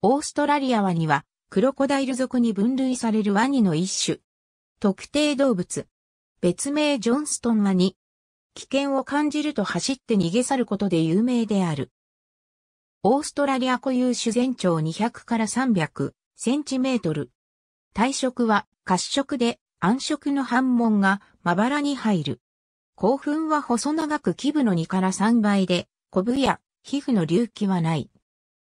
オーストラリアワニは、クロコダイル属に分類されるワニの一種。特定動物。別名ジョンストンワニ。危険を感じると走って逃げ去ることで有名である。オーストラリア固有種全長200から300センチメートル。体色は褐色で暗色の反紋がまばらに入る。興奮は細長く基部の2から3倍で、コブや皮膚の隆起はない。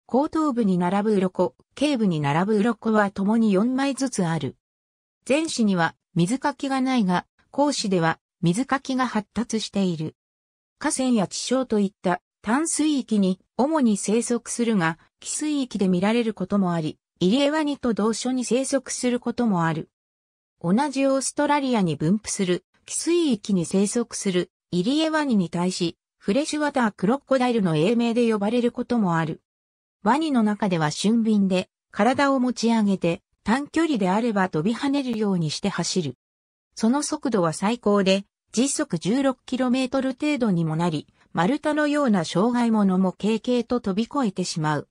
後頭部に並ぶ鱗、頸部に並ぶ鱗は共に4枚ずつある。前肢には水かきがないが、後肢では水かきが発達している。河川や地上といった淡水域に主に生息するが、寄水域で見られることもあり、イリエワニと同所に生息することもある。同じオーストラリアに分布する、寄水域に生息する、イリエワニに対し、フレッシュワタークロッコダイルの英名で呼ばれることもある。ワニの中では俊敏で、体を持ち上げて、短距離であれば飛び跳ねるようにして走る。その速度は最高で、時速 16km 程度にもなり、丸太のような障害物も軽々と飛び越えてしまう。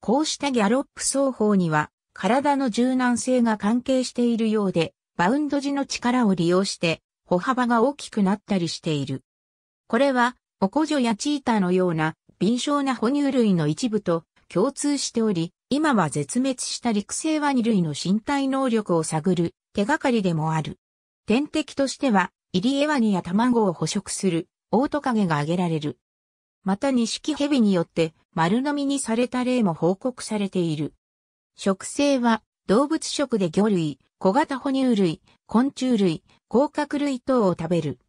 こうしたギャロップ走法には、体の柔軟性が関係しているようで、バウンド時の力を利用して、歩幅が大きくなったりしている。これは、おこ女やチーターのような、敏捷な哺乳類の一部と共通しており、今は絶滅した陸生ワニ類の身体能力を探る手がかりでもある。天敵としては、イリエワニや卵を捕食するオオトカゲが挙げられる。また錦蛇によって丸飲みにされた例も報告されている。食性は動物食で魚類、小型哺乳類、昆虫類、甲殻類等を食べる。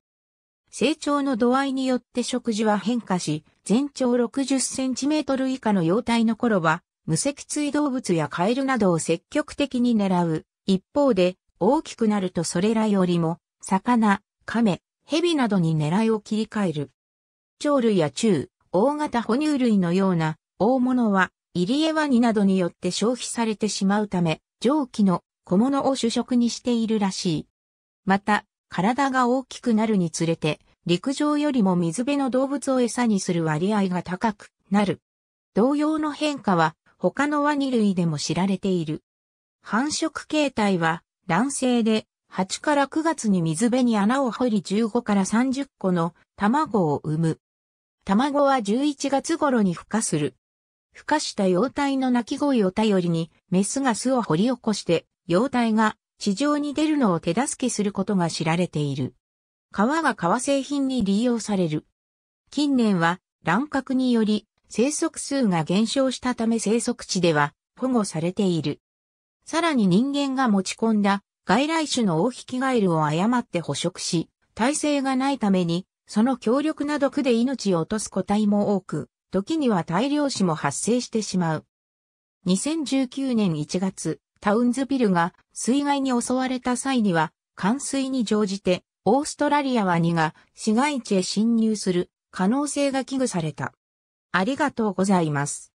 成長の度合いによって食事は変化し、全長60センチメートル以下の幼体の頃は、無脊椎動物やカエルなどを積極的に狙う。一方で、大きくなるとそれらよりも、魚、亀、蛇などに狙いを切り替える。鳥類や中、大型哺乳類のような大物は、イリエワニなどによって消費されてしまうため、蒸気の小物を主食にしているらしい。また、体が大きくなるにつれて、陸上よりも水辺の動物を餌にする割合が高くなる。同様の変化は他のワニ類でも知られている。繁殖形態は卵性で8から9月に水辺に穴を掘り15から30個の卵を産む。卵は11月頃に孵化する。孵化した幼体の鳴き声を頼りに、メスが巣を掘り起こして、幼体が地上に出るのを手助けすることが知られている。革が革製品に利用される。近年は乱獲により生息数が減少したため生息地では保護されている。さらに人間が持ち込んだ外来種の大引きガエルを誤って捕食し、耐性がないために、その強力な毒で命を落とす個体も多く、時には大量死も発生してしまう。2019年1月、タウンズビルが水害に襲われた際には、冠水に乗じてオーストラリアは2が市街地へ侵入する可能性が危惧された。ありがとうございます。